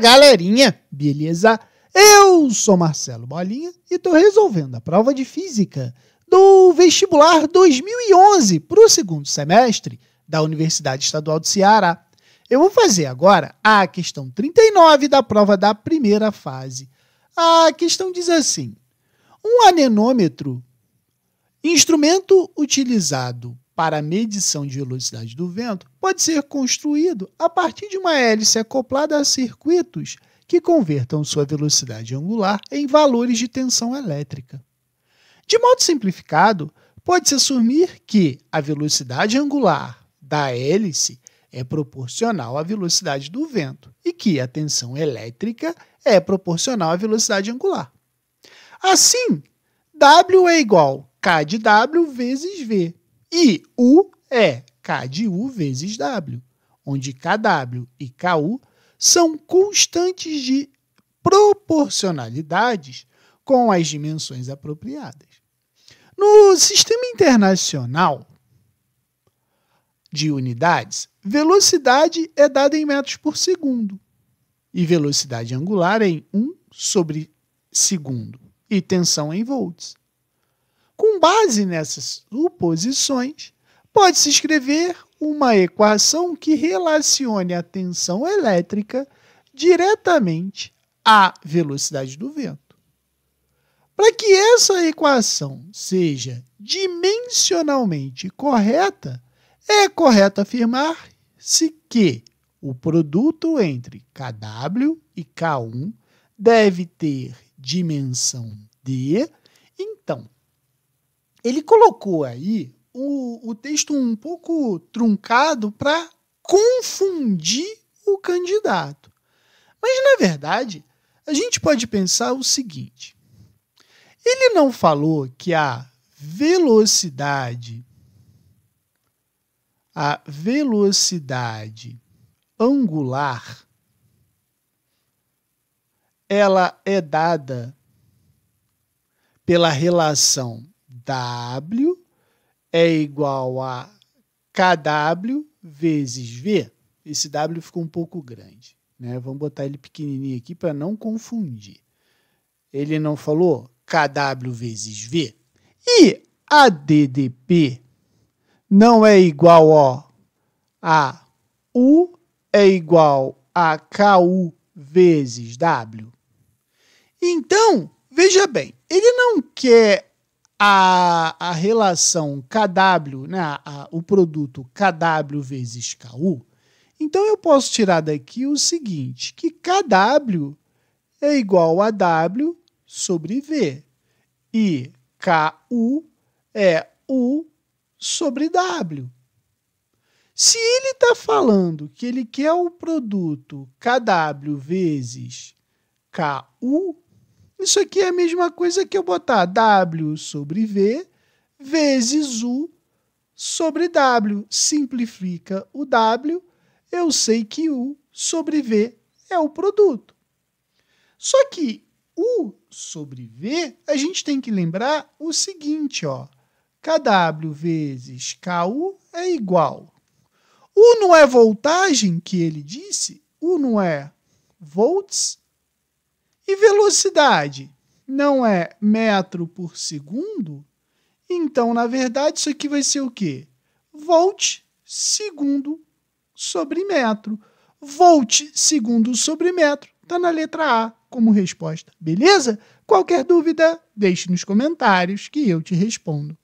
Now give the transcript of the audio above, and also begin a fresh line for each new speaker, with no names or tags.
galerinha, beleza? Eu sou Marcelo Bolinha e estou resolvendo a prova de física do vestibular 2011 para o segundo semestre da Universidade Estadual do Ceará. Eu vou fazer agora a questão 39 da prova da primeira fase. A questão diz assim: um anemômetro, instrumento utilizado para a medição de velocidade do vento pode ser construído a partir de uma hélice acoplada a circuitos que convertam sua velocidade angular em valores de tensão elétrica. De modo simplificado, pode-se assumir que a velocidade angular da hélice é proporcional à velocidade do vento e que a tensão elétrica é proporcional à velocidade angular. Assim, W é igual K de W vezes V, e U é K de U vezes W, onde KW e KU são constantes de proporcionalidades com as dimensões apropriadas. No sistema internacional de unidades, velocidade é dada em metros por segundo e velocidade angular em 1 sobre segundo e tensão em volts. Com base nessas suposições, pode-se escrever uma equação que relacione a tensão elétrica diretamente à velocidade do vento. Para que essa equação seja dimensionalmente correta, é correto afirmar-se que o produto entre KW e K1 deve ter dimensão D, então ele colocou aí o, o texto um pouco truncado para confundir o candidato. Mas, na verdade, a gente pode pensar o seguinte: ele não falou que a velocidade, a velocidade angular, ela é dada pela relação W é igual a KW vezes V. Esse W ficou um pouco grande. Né? Vamos botar ele pequenininho aqui para não confundir. Ele não falou KW vezes V? E a DDP não é igual ó a U é igual a KU vezes W? Então, veja bem, ele não quer a, a relação KW, né, a, a, o produto KW vezes KU, então eu posso tirar daqui o seguinte, que KW é igual a W sobre V e KU é U sobre W. Se ele está falando que ele quer o produto KW vezes KU, isso aqui é a mesma coisa que eu botar W sobre V vezes U sobre W. Simplifica o W, eu sei que U sobre V é o produto. Só que U sobre V, a gente tem que lembrar o seguinte, ó. KW vezes KU é igual. U não é voltagem, que ele disse, U não é volts, e velocidade não é metro por segundo, então, na verdade, isso aqui vai ser o quê? Volt segundo sobre metro. Volt segundo sobre metro está na letra A como resposta, beleza? Qualquer dúvida, deixe nos comentários que eu te respondo.